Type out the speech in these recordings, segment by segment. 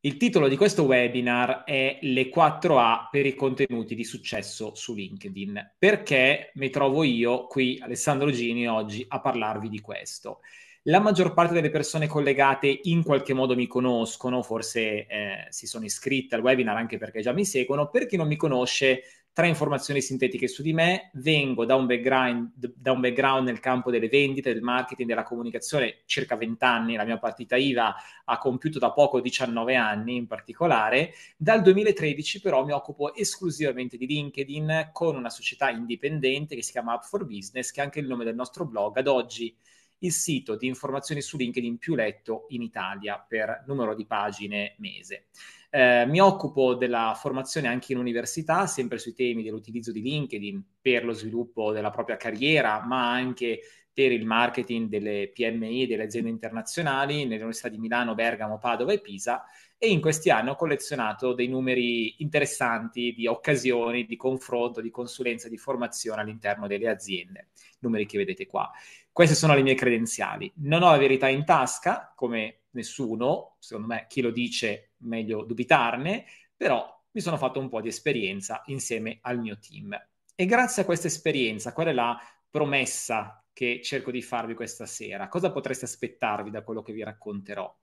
Il titolo di questo webinar è Le 4A per i contenuti di successo su LinkedIn. Perché mi trovo io qui, Alessandro Gini, oggi a parlarvi di questo? La maggior parte delle persone collegate in qualche modo mi conoscono, forse eh, si sono iscritte al webinar anche perché già mi seguono. Per chi non mi conosce, tre informazioni sintetiche su di me, vengo da un background, da un background nel campo delle vendite, del marketing, della comunicazione, circa 20 anni, la mia partita IVA ha compiuto da poco 19 anni in particolare, dal 2013 però mi occupo esclusivamente di LinkedIn con una società indipendente che si chiama up for Business, che è anche il nome del nostro blog, ad oggi il sito di informazioni su LinkedIn più letto in Italia per numero di pagine mese. Eh, mi occupo della formazione anche in università, sempre sui temi dell'utilizzo di LinkedIn per lo sviluppo della propria carriera, ma anche per il marketing delle PMI, delle aziende internazionali, nelle università di Milano, Bergamo, Padova e Pisa. E in questi anni ho collezionato dei numeri interessanti di occasioni, di confronto, di consulenza, di formazione all'interno delle aziende, numeri che vedete qua. Queste sono le mie credenziali. Non ho la verità in tasca, come nessuno, secondo me chi lo dice meglio dubitarne, però mi sono fatto un po' di esperienza insieme al mio team. E grazie a questa esperienza, qual è la promessa che cerco di farvi questa sera? Cosa potreste aspettarvi da quello che vi racconterò?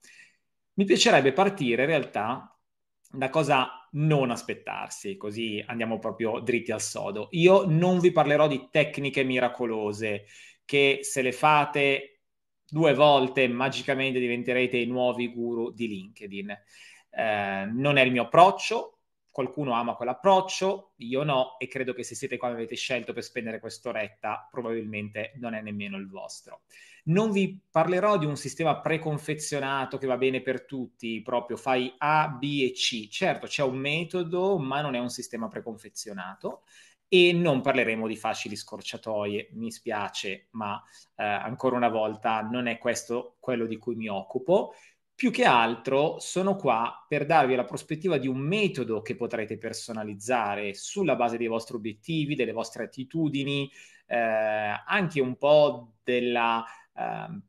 Mi piacerebbe partire in realtà da cosa non aspettarsi, così andiamo proprio dritti al sodo. Io non vi parlerò di tecniche miracolose che se le fate due volte magicamente diventerete i nuovi guru di LinkedIn. Eh, non è il mio approccio, qualcuno ama quell'approccio, io no, e credo che se siete qua e avete scelto per spendere quest'oretta, probabilmente non è nemmeno il vostro. Non vi parlerò di un sistema preconfezionato che va bene per tutti, proprio fai A, B e C. Certo, c'è un metodo, ma non è un sistema preconfezionato e non parleremo di facili scorciatoie, mi spiace, ma eh, ancora una volta non è questo quello di cui mi occupo. Più che altro sono qua per darvi la prospettiva di un metodo che potrete personalizzare sulla base dei vostri obiettivi, delle vostre attitudini, eh, anche un po' della eh,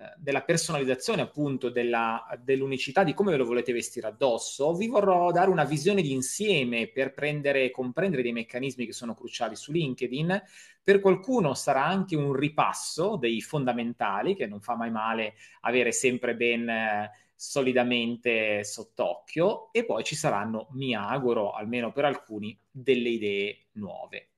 eh, della personalizzazione appunto della, dell'unicità di come ve lo volete vestire addosso, vi vorrò dare una visione di insieme per prendere e comprendere dei meccanismi che sono cruciali su LinkedIn. Per qualcuno sarà anche un ripasso dei fondamentali, che non fa mai male avere sempre ben eh, solidamente sott'occhio, e poi ci saranno, mi auguro, almeno per alcuni, delle idee nuove.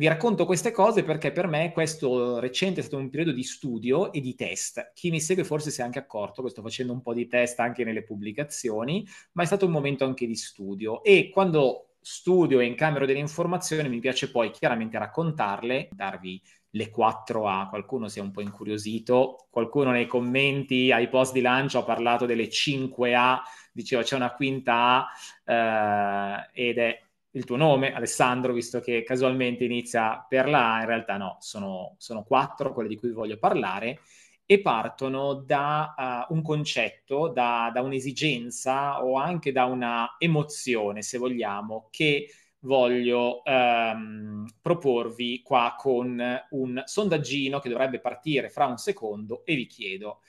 Vi racconto queste cose perché per me questo recente è stato un periodo di studio e di test. Chi mi segue forse si è anche accorto che sto facendo un po' di test anche nelle pubblicazioni, ma è stato un momento anche di studio e quando studio e incamero delle informazioni mi piace poi chiaramente raccontarle, darvi le 4 a qualcuno si è un po' incuriosito, qualcuno nei commenti ai post di lancio ha parlato delle 5 a, diceva c'è una quinta a eh, ed è il tuo nome, Alessandro, visto che casualmente inizia per la A, in realtà no, sono, sono quattro quelle di cui voglio parlare e partono da uh, un concetto, da, da, un'esigenza o anche da una emozione, se vogliamo, che voglio um, proporvi qua con un sondaggino che dovrebbe partire fra un secondo e vi chiedo,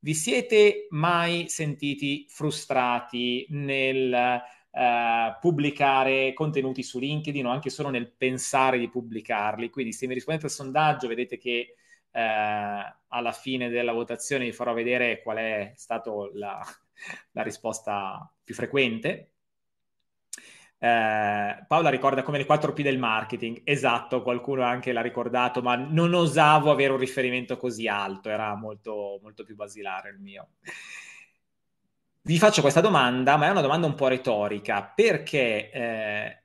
vi siete mai sentiti frustrati nel eh, pubblicare contenuti su LinkedIn o anche solo nel pensare di pubblicarli. Quindi se mi rispondete al sondaggio vedete che eh, alla fine della votazione vi farò vedere qual è stata la, la risposta più frequente. Eh, Paola ricorda come le 4 P del marketing, esatto, qualcuno anche l'ha ricordato, ma non osavo avere un riferimento così alto, era molto, molto più basilare il mio vi faccio questa domanda, ma è una domanda un po' retorica, perché eh,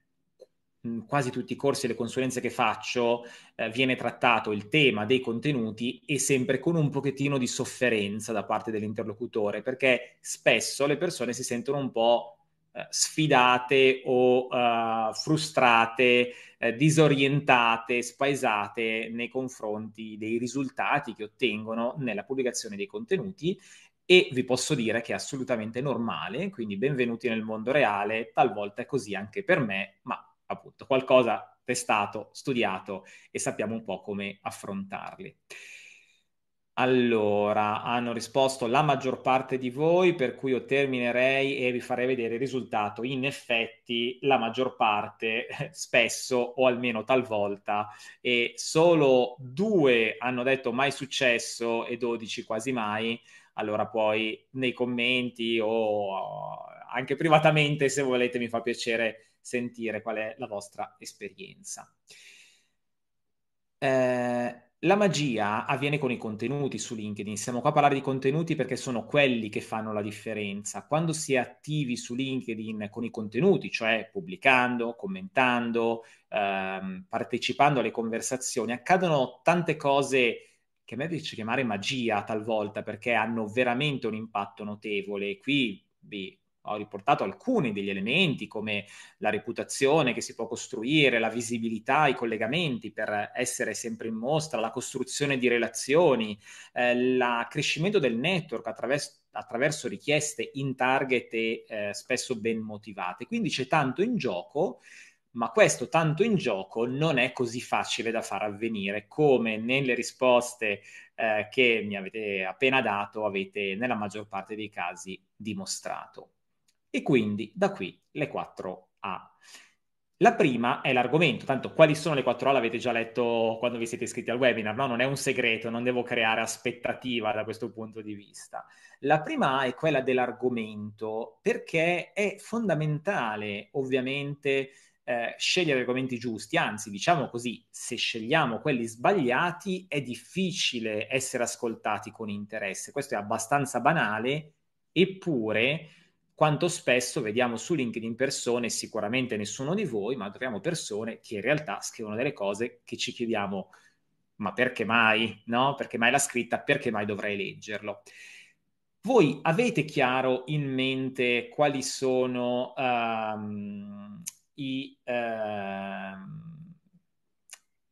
quasi tutti i corsi e le consulenze che faccio eh, viene trattato il tema dei contenuti e sempre con un pochettino di sofferenza da parte dell'interlocutore, perché spesso le persone si sentono un po' eh, sfidate o eh, frustrate, eh, disorientate, spaesate nei confronti dei risultati che ottengono nella pubblicazione dei contenuti e vi posso dire che è assolutamente normale, quindi benvenuti nel mondo reale, talvolta è così anche per me, ma appunto qualcosa testato, studiato e sappiamo un po' come affrontarli. Allora, hanno risposto la maggior parte di voi, per cui io terminerei e vi farei vedere il risultato. In effetti, la maggior parte, spesso o almeno talvolta, e solo due hanno detto mai successo e 12 quasi mai allora poi nei commenti o anche privatamente se volete mi fa piacere sentire qual è la vostra esperienza. Eh, la magia avviene con i contenuti su LinkedIn. Siamo qua a parlare di contenuti perché sono quelli che fanno la differenza. Quando si è attivi su LinkedIn con i contenuti, cioè pubblicando, commentando, ehm, partecipando alle conversazioni, accadono tante cose che a me piace chiamare magia talvolta perché hanno veramente un impatto notevole. Qui vi ho riportato alcuni degli elementi come la reputazione che si può costruire, la visibilità, i collegamenti per essere sempre in mostra, la costruzione di relazioni, eh, il crescimento del network attraverso, attraverso richieste in target e eh, spesso ben motivate. Quindi c'è tanto in gioco ma questo tanto in gioco non è così facile da far avvenire come nelle risposte eh, che mi avete appena dato avete nella maggior parte dei casi dimostrato. E quindi da qui le 4A. La prima è l'argomento, tanto quali sono le 4A l'avete già letto quando vi siete iscritti al webinar, no? Non è un segreto, non devo creare aspettativa da questo punto di vista. La prima A è quella dell'argomento, perché è fondamentale ovviamente eh, scegliere argomenti giusti, anzi diciamo così, se scegliamo quelli sbagliati è difficile essere ascoltati con interesse, questo è abbastanza banale, eppure quanto spesso vediamo su LinkedIn persone, sicuramente nessuno di voi, ma troviamo persone che in realtà scrivono delle cose che ci chiediamo ma perché mai? No? Perché mai l'ha scritta? Perché mai dovrei leggerlo? Voi avete chiaro in mente quali sono um, i, ehm,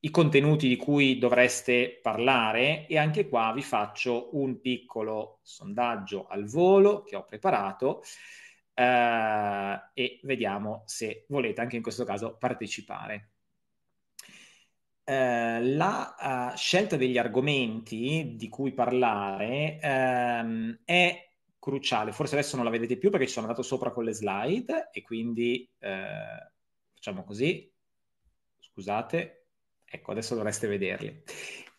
i contenuti di cui dovreste parlare e anche qua vi faccio un piccolo sondaggio al volo che ho preparato eh, e vediamo se volete anche in questo caso partecipare. Eh, la uh, scelta degli argomenti di cui parlare ehm, è cruciale. Forse adesso non la vedete più perché ci sono andato sopra con le slide e quindi eh, Facciamo così. Scusate. Ecco, adesso dovreste vederli.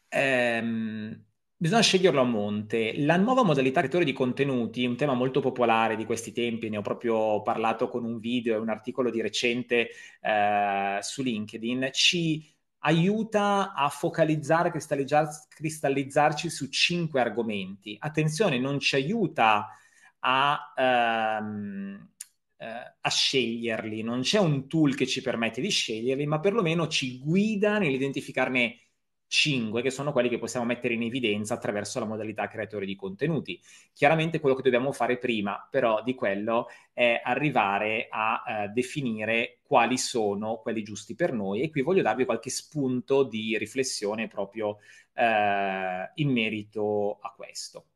Ehm, bisogna sceglierlo a monte. La nuova modalità creatore di contenuti, un tema molto popolare di questi tempi, ne ho proprio parlato con un video e un articolo di recente eh, su LinkedIn, ci aiuta a focalizzare, cristallizzar- cristallizzarci su cinque argomenti. Attenzione, non ci aiuta a... Ehm, eh, a sceglierli, non c'è un tool che ci permette di sceglierli, ma perlomeno ci guida nell'identificarne cinque, che sono quelli che possiamo mettere in evidenza attraverso la modalità creatore di contenuti. Chiaramente quello che dobbiamo fare prima, però, di quello è arrivare a eh, definire quali sono quelli giusti per noi e qui voglio darvi qualche spunto di riflessione proprio eh, in merito a questo.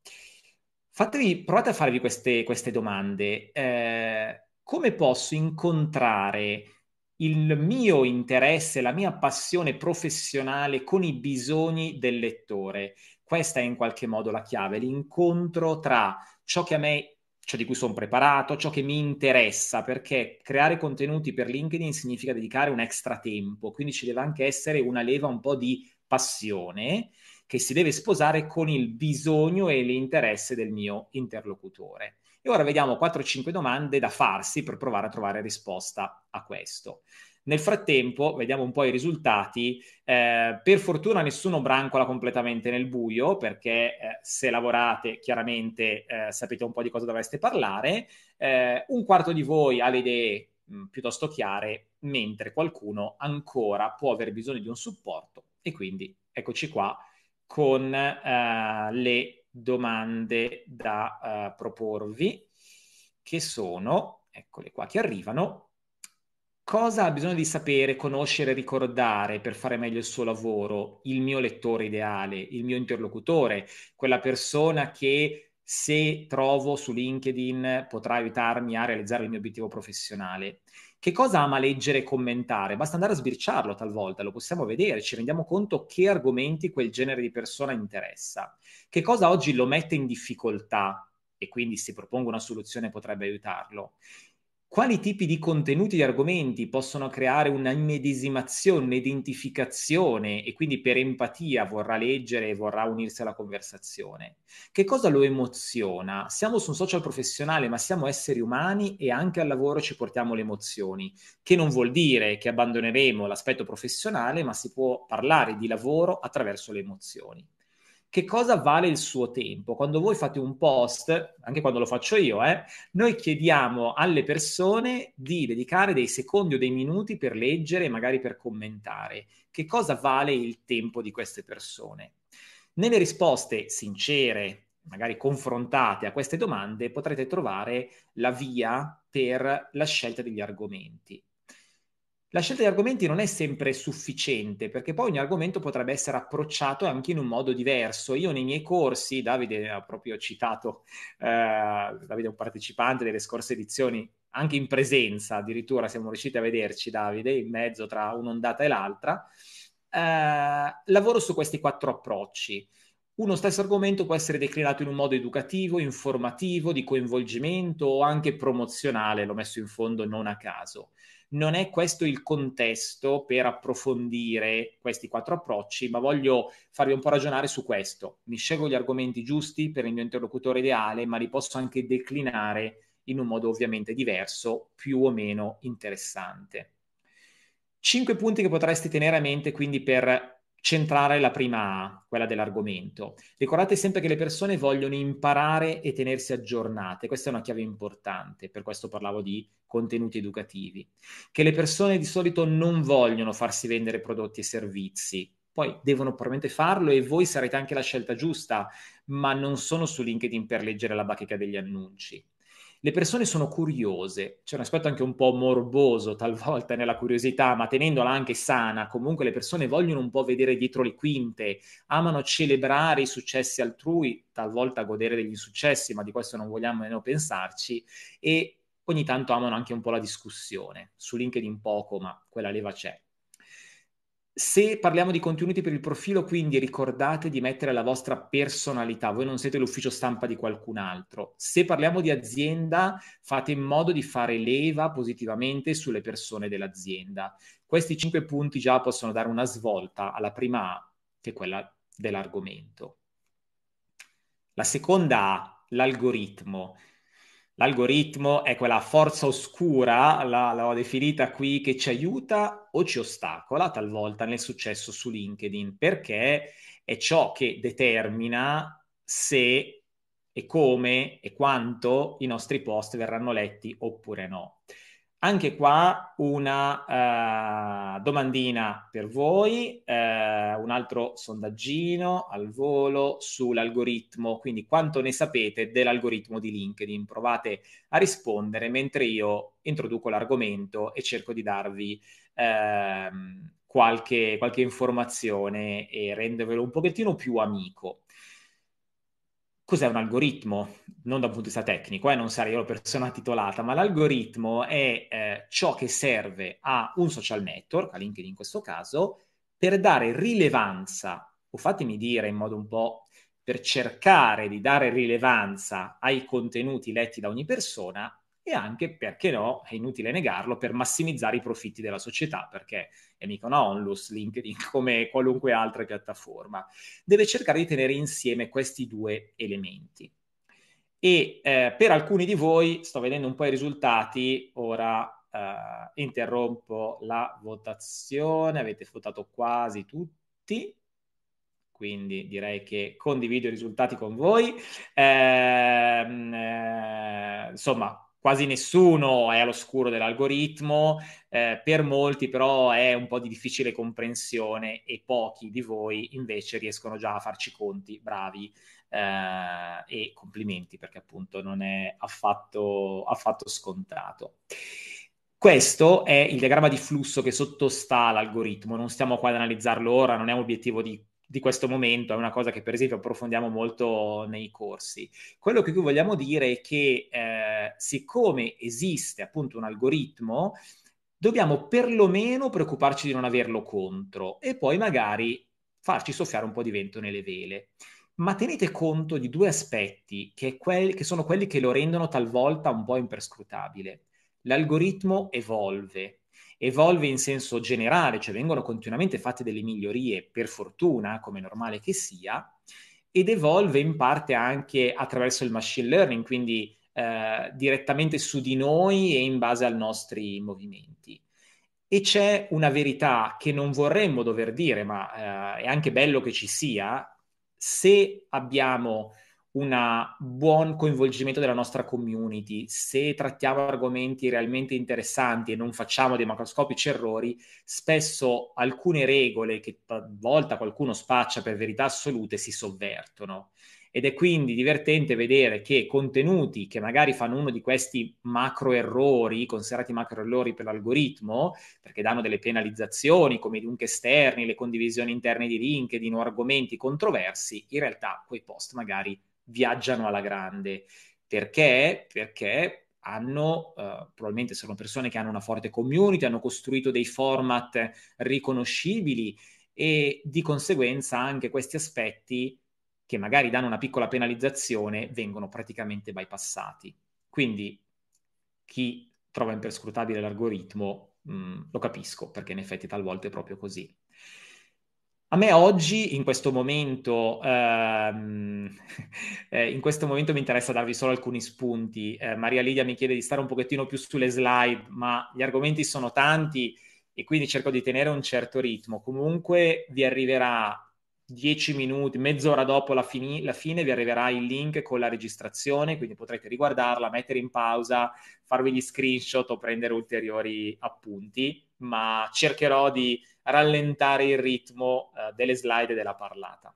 Fatevi, provate a farvi queste, queste domande. Eh, come posso incontrare il mio interesse, la mia passione professionale con i bisogni del lettore. Questa è in qualche modo la chiave, l'incontro tra ciò che a me ciò di cui sono preparato, ciò che mi interessa, perché creare contenuti per LinkedIn significa dedicare un extra tempo, quindi ci deve anche essere una leva un po' di passione che si deve sposare con il bisogno e l'interesse del mio interlocutore. E ora vediamo 4-5 domande da farsi per provare a trovare risposta a questo. Nel frattempo, vediamo un po' i risultati. Eh, per fortuna nessuno brancola completamente nel buio, perché eh, se lavorate chiaramente eh, sapete un po' di cosa dovreste parlare. Eh, un quarto di voi ha le idee mh, mm, piuttosto chiare, mentre qualcuno ancora può aver bisogno di un supporto. E quindi eccoci qua con eh, le domande da uh, proporvi, che sono, eccole qua che arrivano, cosa ha bisogno di sapere, conoscere, ricordare per fare meglio il suo lavoro, il mio lettore ideale, il mio interlocutore, quella persona che se trovo su LinkedIn potrà aiutarmi a realizzare il mio obiettivo professionale. Che cosa ama leggere e commentare? Basta andare a sbirciarlo talvolta, lo possiamo vedere, ci rendiamo conto che argomenti quel genere di persona interessa. Che cosa oggi lo mette in difficoltà e quindi se propongo una soluzione potrebbe aiutarlo quali tipi di contenuti e di argomenti possono creare una immedesimazione, un'identificazione e quindi per empatia vorrà leggere e vorrà unirsi alla conversazione. Che cosa lo emoziona? Siamo su un social professionale, ma siamo esseri umani e anche al lavoro ci portiamo le emozioni, che non vuol dire che abbandoneremo l'aspetto professionale, ma si può parlare di lavoro attraverso le emozioni che cosa vale il suo tempo? Quando voi fate un post, anche quando lo faccio io, eh, noi chiediamo alle persone di dedicare dei secondi o dei minuti per leggere e magari per commentare. Che cosa vale il tempo di queste persone? Nelle risposte sincere, magari confrontate a queste domande, potrete trovare la via per la scelta degli argomenti. La scelta di argomenti non è sempre sufficiente perché poi ogni argomento potrebbe essere approcciato anche in un modo diverso. Io nei miei corsi, Davide ha proprio citato, eh, Davide è un partecipante delle scorse edizioni, anche in presenza addirittura siamo riusciti a vederci Davide in mezzo tra un'ondata e l'altra, eh, lavoro su questi quattro approcci. Uno stesso argomento può essere declinato in un modo educativo, informativo, di coinvolgimento o anche promozionale, l'ho messo in fondo non a caso non è questo il contesto per approfondire questi quattro approcci, ma voglio farvi un po' ragionare su questo. Mi scelgo gli argomenti giusti per il mio interlocutore ideale, ma li posso anche declinare in un modo ovviamente diverso, più o meno interessante. Cinque punti che potresti tenere a mente quindi per centrare la prima A, quella dell'argomento. Ricordate sempre che le persone vogliono imparare e tenersi aggiornate, questa è una chiave importante, per questo parlavo di contenuti educativi, che le persone di solito non vogliono farsi vendere prodotti e servizi, poi devono probabilmente farlo e voi sarete anche la scelta giusta, ma non sono su LinkedIn per leggere la bacheca degli annunci le persone sono curiose, c'è un aspetto anche un po' morboso talvolta nella curiosità, ma tenendola anche sana, comunque le persone vogliono un po' vedere dietro le quinte, amano celebrare i successi altrui, talvolta godere degli insuccessi, ma di questo non vogliamo nemmeno pensarci, e ogni tanto amano anche un po' la discussione, su LinkedIn poco, ma quella leva c'è. Se parliamo di contenuti per il profilo, quindi ricordate di mettere la vostra personalità, voi non siete l'ufficio stampa di qualcun altro. Se parliamo di azienda, fate in modo di fare leva positivamente sulle persone dell'azienda. Questi cinque punti già possono dare una svolta alla prima A, che è quella dell'argomento. La seconda A, l'algoritmo. L'algoritmo è quella forza oscura, la, l'ho definita qui, che ci aiuta o ci ostacola talvolta nel successo su LinkedIn, perché è ciò che determina se e come e quanto i nostri post verranno letti oppure no. Anche qua una eh, domandina per voi, eh, un altro sondaggino al volo sull'algoritmo, quindi quanto ne sapete dell'algoritmo di LinkedIn? Provate a rispondere mentre io introduco l'argomento e cerco di darvi eh, qualche, qualche informazione e rendervelo un pochettino più amico cos'è un algoritmo? Non da un punto di vista tecnico, eh, non sarei io la persona titolata, ma l'algoritmo è eh, ciò che serve a un social network, a LinkedIn in questo caso, per dare rilevanza, o fatemi dire in modo un po' per cercare di dare rilevanza ai contenuti letti da ogni persona e anche, perché no, è inutile negarlo, per massimizzare i profitti della società, perché è mica una onlus LinkedIn come qualunque altra piattaforma. Deve cercare di tenere insieme questi due elementi. E eh, per alcuni di voi sto vedendo un po' i risultati, ora eh, interrompo la votazione, avete votato quasi tutti quindi direi che condivido i risultati con voi. Ehm, eh, insomma, quasi nessuno è all'oscuro dell'algoritmo, eh, per molti però è un po' di difficile comprensione e pochi di voi invece riescono già a farci conti, bravi eh, e complimenti perché appunto non è affatto, affatto scontato. Questo è il diagramma di flusso che sottostà l'algoritmo, non stiamo qua ad analizzarlo ora, non è un obiettivo di di questo momento, è una cosa che per esempio approfondiamo molto nei corsi. Quello che qui vogliamo dire è che eh, siccome esiste appunto un algoritmo, dobbiamo perlomeno preoccuparci di non averlo contro e poi magari farci soffiare un po' di vento nelle vele. Ma tenete conto di due aspetti che, quel, che sono quelli che lo rendono talvolta un po' imperscrutabile. L'algoritmo evolve, evolve in senso generale, cioè vengono continuamente fatte delle migliorie, per fortuna, come è normale che sia, ed evolve in parte anche attraverso il machine learning, quindi eh, direttamente su di noi e in base ai nostri movimenti. E c'è una verità che non vorremmo dover dire, ma eh, è anche bello che ci sia, se abbiamo un buon coinvolgimento della nostra community, se trattiamo argomenti realmente interessanti e non facciamo dei macroscopici errori, spesso alcune regole che talvolta qualcuno spaccia per verità assolute si sovvertono. Ed è quindi divertente vedere che contenuti che magari fanno uno di questi macro errori, considerati macro errori per l'algoritmo, perché danno delle penalizzazioni come i link esterni, le condivisioni interne di LinkedIn o argomenti controversi, in realtà quei post magari viaggiano alla grande. Perché? Perché hanno, eh, probabilmente sono persone che hanno una forte community, hanno costruito dei format riconoscibili e di conseguenza anche questi aspetti che magari danno una piccola penalizzazione vengono praticamente bypassati. Quindi chi trova imperscrutabile l'algoritmo mh, mm, lo capisco perché in effetti talvolta è proprio così. A me oggi, in questo momento, ehm, eh, in questo momento mi interessa darvi solo alcuni spunti. Eh, Maria Lidia mi chiede di stare un pochettino più sulle slide, ma gli argomenti sono tanti e quindi cerco di tenere un certo ritmo. Comunque vi arriverà dieci minuti, mezz'ora dopo la, fini- la fine vi arriverà il link con la registrazione, quindi potrete riguardarla, mettere in pausa, farvi gli screenshot o prendere ulteriori appunti ma cercherò di rallentare il ritmo eh, delle slide e della parlata.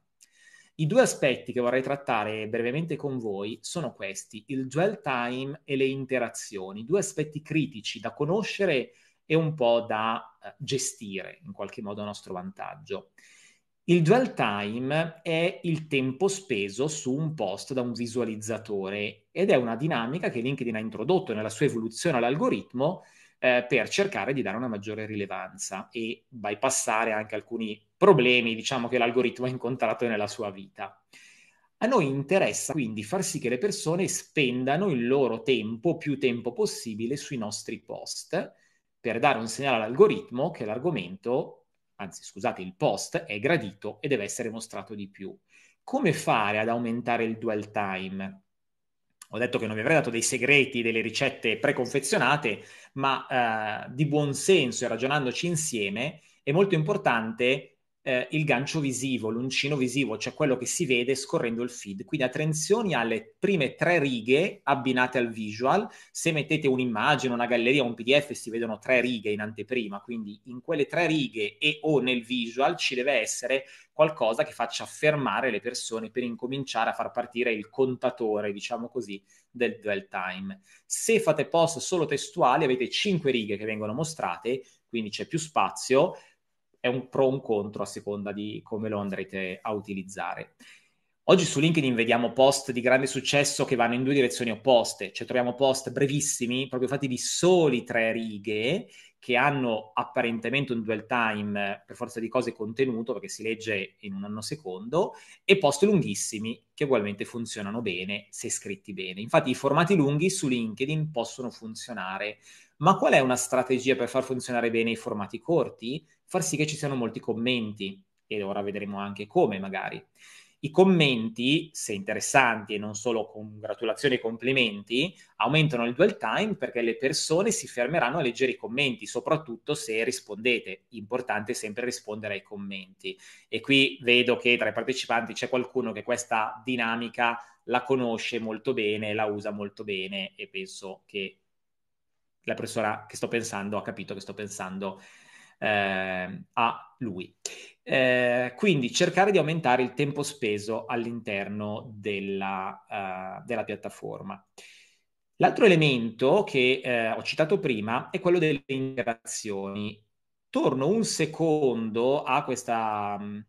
I due aspetti che vorrei trattare brevemente con voi sono questi, il dwell time e le interazioni, due aspetti critici da conoscere e un po' da eh, gestire in qualche modo a nostro vantaggio. Il dwell time è il tempo speso su un post da un visualizzatore ed è una dinamica che LinkedIn ha introdotto nella sua evoluzione all'algoritmo eh, per cercare di dare una maggiore rilevanza e bypassare anche alcuni problemi, diciamo, che l'algoritmo ha incontrato nella sua vita. A noi interessa quindi far sì che le persone spendano il loro tempo, più tempo possibile, sui nostri post per dare un segnale all'algoritmo che l'argomento, anzi scusate, il post è gradito e deve essere mostrato di più. Come fare ad aumentare il dwell time? ho detto che non vi avrei dato dei segreti, delle ricette preconfezionate, ma eh, di buon senso e ragionandoci insieme, è molto importante eh, il gancio visivo, l'uncino visivo, cioè quello che si vede scorrendo il feed. Quindi attenzione alle prime tre righe abbinate al visual. Se mettete un'immagine, una galleria, un PDF, si vedono tre righe in anteprima. Quindi in quelle tre righe e o nel visual ci deve essere qualcosa che faccia fermare le persone per incominciare a far partire il contatore, diciamo così, del dwell time. Se fate post solo testuali avete cinque righe che vengono mostrate, quindi c'è più spazio è un pro o un contro a seconda di come lo andrete a utilizzare. Oggi su LinkedIn vediamo post di grande successo che vanno in due direzioni opposte, cioè troviamo post brevissimi, proprio fatti di soli tre righe, che hanno apparentemente un dual time per forza di cose contenuto, perché si legge in un anno secondo, e post lunghissimi che ugualmente funzionano bene se scritti bene. Infatti i formati lunghi su LinkedIn possono funzionare, ma qual è una strategia per far funzionare bene i formati corti? far sì che ci siano molti commenti e ora vedremo anche come magari. I commenti, se interessanti e non solo congratulazioni e complimenti, aumentano il dwell time perché le persone si fermeranno a leggere i commenti, soprattutto se rispondete. Importante è sempre rispondere ai commenti. E qui vedo che tra i partecipanti c'è qualcuno che questa dinamica la conosce molto bene, la usa molto bene e penso che la persona che sto pensando ha capito che sto pensando eh, a lui. Eh, quindi cercare di aumentare il tempo speso all'interno della, uh, della piattaforma. L'altro elemento che eh, ho citato prima è quello delle interazioni. Torno un secondo a questa, mm,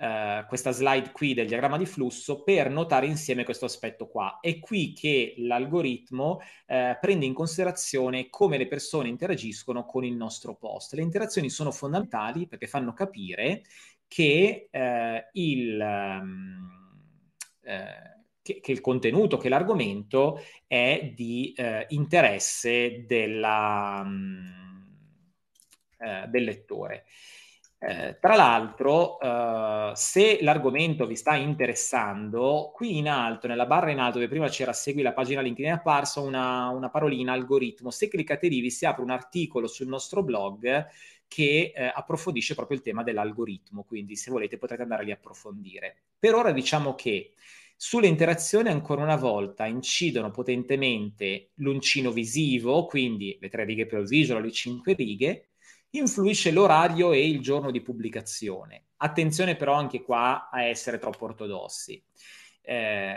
eh, questa slide qui del diagramma di flusso per notare insieme questo aspetto qua. È qui che l'algoritmo eh, prende in considerazione come le persone interagiscono con il nostro post. Le interazioni sono fondamentali perché fanno capire che eh, il... Um, che, che, il contenuto, che l'argomento è di eh, interesse della, mm, eh, del lettore. Eh, tra l'altro, eh, se l'argomento vi sta interessando, qui in alto, nella barra in alto dove prima c'era segui la pagina LinkedIn è apparsa una, una, parolina algoritmo. Se cliccate lì vi si apre un articolo sul nostro blog che eh, approfondisce proprio il tema dell'algoritmo, quindi se volete potrete andare lì a approfondire. Per ora diciamo che sulle interazioni ancora una volta incidono potentemente l'uncino visivo, quindi le tre righe per il visual, le cinque righe, influisce l'orario e il giorno di pubblicazione. Attenzione però anche qua a essere troppo ortodossi. Eh,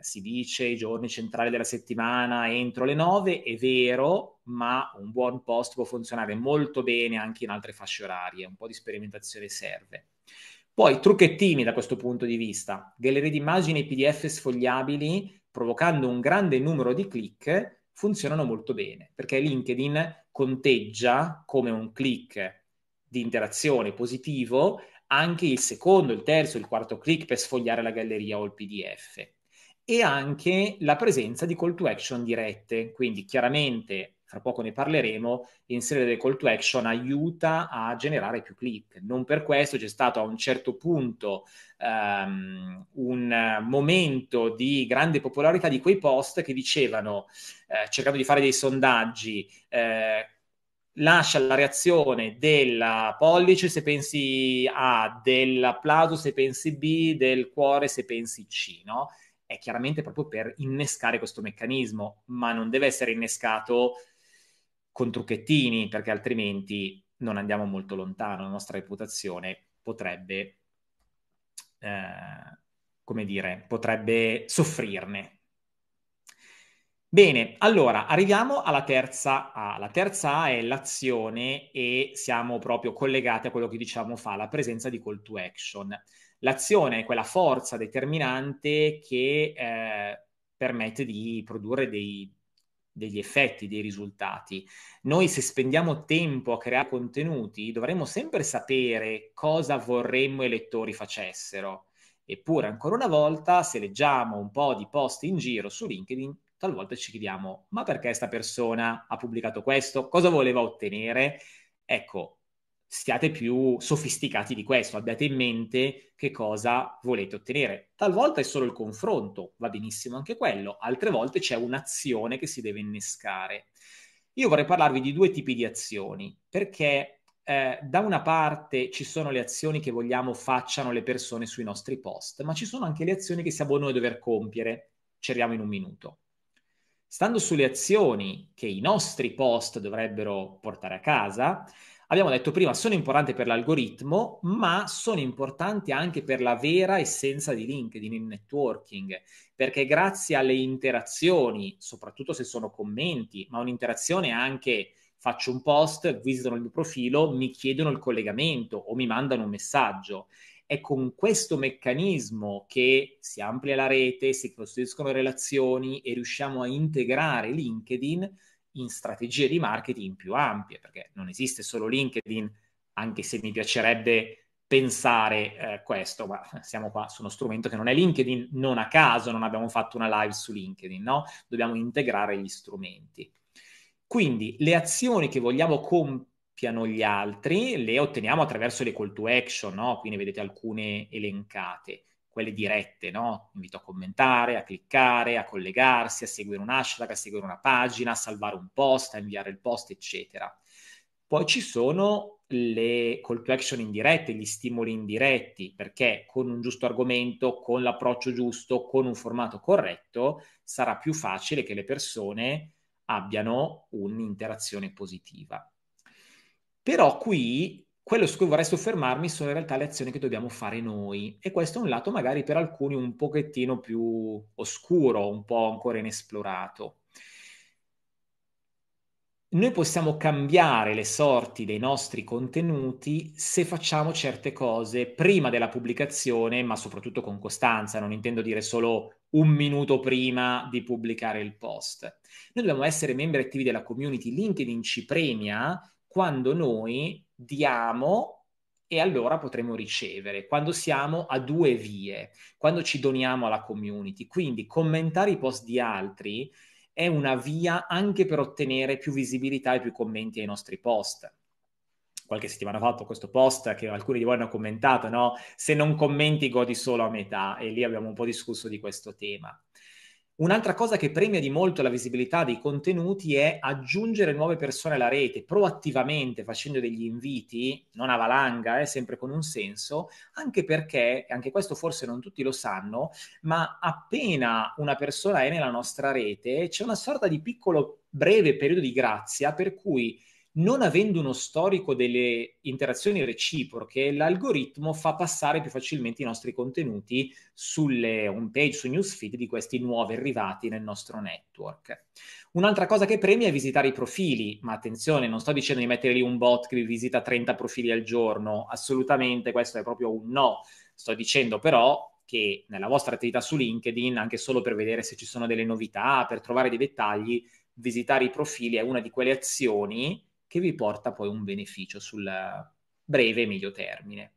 si dice i giorni centrali della settimana entro le 9, è vero, ma un buon post può funzionare molto bene anche in altre fasce orarie, un po' di sperimentazione serve. Poi trucchettini da questo punto di vista, gallerie di immagini e PDF sfogliabili provocando un grande numero di click funzionano molto bene perché LinkedIn conteggia come un click di interazione positivo anche il secondo, il terzo, il quarto click per sfogliare la galleria o il PDF e anche la presenza di call to action dirette, quindi chiaramente fra poco ne parleremo, inserire delle call to action aiuta a generare più click. Non per questo c'è stato a un certo punto um, un momento di grande popolarità di quei post che dicevano, eh, cercando di fare dei sondaggi, eh, lascia la reazione del pollice se pensi A, dell'applauso se pensi B, del cuore se pensi C, no? È chiaramente proprio per innescare questo meccanismo, ma non deve essere innescato con trucchettini, perché altrimenti non andiamo molto lontano, la nostra reputazione potrebbe, eh, come dire, potrebbe soffrirne. Bene, allora arriviamo alla terza A. La terza A è l'azione e siamo proprio collegati a quello che diciamo fa, la presenza di call to action. L'azione è quella forza determinante che eh, permette di produrre dei, degli effetti, dei risultati. Noi se spendiamo tempo a creare contenuti dovremmo sempre sapere cosa vorremmo i lettori facessero. Eppure, ancora una volta, se leggiamo un po' di post in giro su LinkedIn, talvolta ci chiediamo, ma perché questa persona ha pubblicato questo? Cosa voleva ottenere? Ecco, siate più sofisticati di questo, abbiate in mente che cosa volete ottenere. Talvolta è solo il confronto, va benissimo anche quello, altre volte c'è un'azione che si deve innescare. Io vorrei parlarvi di due tipi di azioni, perché eh, da una parte ci sono le azioni che vogliamo facciano le persone sui nostri post, ma ci sono anche le azioni che siamo noi a dover compiere, ci arriviamo in un minuto. Stando sulle azioni che i nostri post dovrebbero portare a casa, abbiamo detto prima, sono importanti per l'algoritmo, ma sono importanti anche per la vera essenza di LinkedIn, il networking, perché grazie alle interazioni, soprattutto se sono commenti, ma un'interazione anche faccio un post, visitano il mio profilo, mi chiedono il collegamento o mi mandano un messaggio. È con questo meccanismo che si amplia la rete, si costruiscono relazioni e riusciamo a integrare LinkedIn in strategie di marketing più ampie, perché non esiste solo LinkedIn, anche se mi piacerebbe pensare eh, questo, ma siamo qua su uno strumento che non è LinkedIn, non a caso non abbiamo fatto una live su LinkedIn, no? Dobbiamo integrare gli strumenti. Quindi le azioni che vogliamo compiano gli altri le otteniamo attraverso le call to action, no? Quindi vedete alcune elencate quelle dirette, no? Invito a commentare, a cliccare, a collegarsi, a seguire un hashtag, a seguire una pagina, a salvare un post, a inviare il post, eccetera. Poi ci sono le call to action indirette, gli stimoli indiretti, perché con un giusto argomento, con l'approccio giusto, con un formato corretto, sarà più facile che le persone abbiano un'interazione positiva. Però qui quello su cui vorrei soffermarmi sono in realtà le azioni che dobbiamo fare noi e questo è un lato magari per alcuni un pochettino più oscuro, un po' ancora inesplorato. Noi possiamo cambiare le sorti dei nostri contenuti se facciamo certe cose prima della pubblicazione, ma soprattutto con costanza, non intendo dire solo un minuto prima di pubblicare il post. Noi dobbiamo essere membri attivi della community, LinkedIn ci premia quando noi diamo e allora potremo ricevere. Quando siamo a due vie, quando ci doniamo alla community, quindi commentare i post di altri è una via anche per ottenere più visibilità e più commenti ai nostri post qualche settimana fa ho questo post che alcuni di voi hanno commentato, no? Se non commenti godi solo a metà e lì abbiamo un po' discusso di questo tema. Un'altra cosa che premia di molto la visibilità dei contenuti è aggiungere nuove persone alla rete proattivamente facendo degli inviti, non a valanga, eh, sempre con un senso, anche perché, anche questo forse non tutti lo sanno, ma appena una persona è nella nostra rete c'è una sorta di piccolo breve periodo di grazia per cui non avendo uno storico delle interazioni reciproche, l'algoritmo fa passare più facilmente i nostri contenuti sulle home page, su newsfeed di questi nuovi arrivati nel nostro network. Un'altra cosa che premia è visitare i profili, ma attenzione, non sto dicendo di mettere lì un bot che visita 30 profili al giorno, assolutamente questo è proprio un no. Sto dicendo però che nella vostra attività su LinkedIn, anche solo per vedere se ci sono delle novità, per trovare dei dettagli, visitare i profili è una di quelle azioni che vi porta poi un beneficio sul breve e medio termine.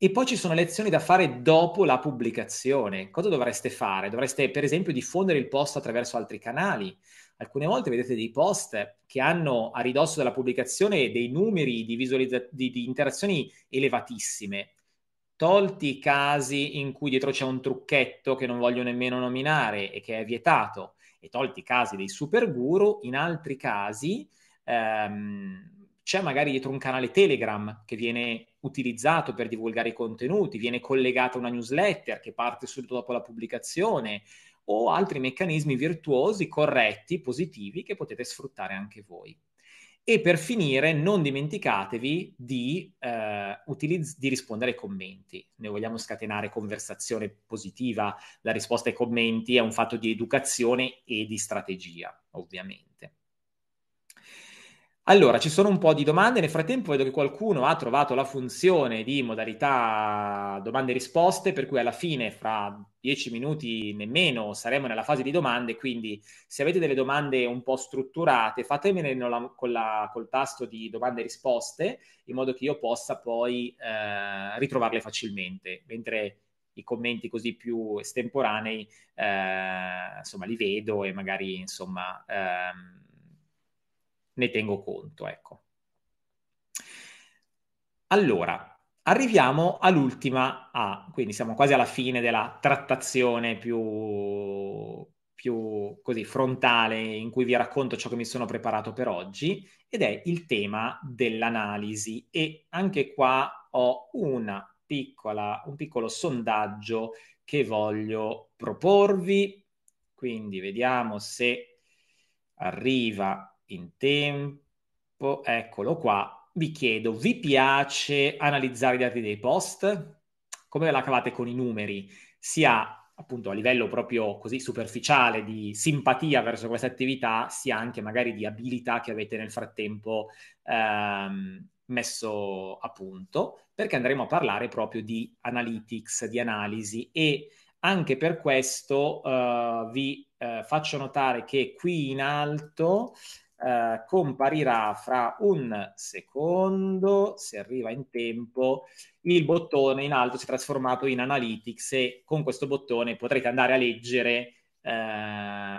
E poi ci sono lezioni da fare dopo la pubblicazione. Cosa dovreste fare? Dovreste, per esempio, diffondere il post attraverso altri canali. Alcune volte vedete dei post che hanno a ridosso della pubblicazione dei numeri di, visualizza- di, di interazioni elevatissime. Tolti i casi in cui dietro c'è un trucchetto che non voglio nemmeno nominare e che è vietato, e tolti i casi dei super guru, in altri casi ehm, c'è magari dietro un canale Telegram che viene utilizzato per divulgare i contenuti, viene collegata una newsletter che parte subito dopo la pubblicazione o altri meccanismi virtuosi, corretti, positivi che potete sfruttare anche voi. E per finire, non dimenticatevi di, eh, utilizz- di rispondere ai commenti. Noi vogliamo scatenare conversazione positiva, la risposta ai commenti è un fatto di educazione e di strategia, ovviamente. Allora, ci sono un po' di domande, nel frattempo vedo che qualcuno ha trovato la funzione di modalità domande e risposte, per cui alla fine, fra dieci minuti nemmeno, saremo nella fase di domande, quindi se avete delle domande un po' strutturate, fatemele con la, col tasto di domande e risposte, in modo che io possa poi eh, ritrovarle facilmente, mentre i commenti così più estemporanei, eh, insomma, li vedo e magari, insomma... Ehm, ne tengo conto. Ecco. Allora, Arriviamo all'ultima A, quindi siamo quasi alla fine della trattazione più, più frontale in cui vi racconto ciò che mi sono preparato per oggi ed è il tema dell'analisi e anche qua ho piccola, un piccolo sondaggio che voglio proporvi, quindi vediamo se arriva in tempo, eccolo qua. Vi chiedo, vi piace analizzare i dati dei post? Come ve la cavate con i numeri? Sia appunto a livello proprio così superficiale di simpatia verso questa attività, sia anche magari di abilità che avete nel frattempo ehm, messo a punto, perché andremo a parlare proprio di analytics, di analisi e anche per questo eh, vi eh, faccio notare che qui in alto eh, comparirà fra un secondo, se arriva in tempo, il bottone in alto si è trasformato in Analytics e con questo bottone potrete andare a leggere eh,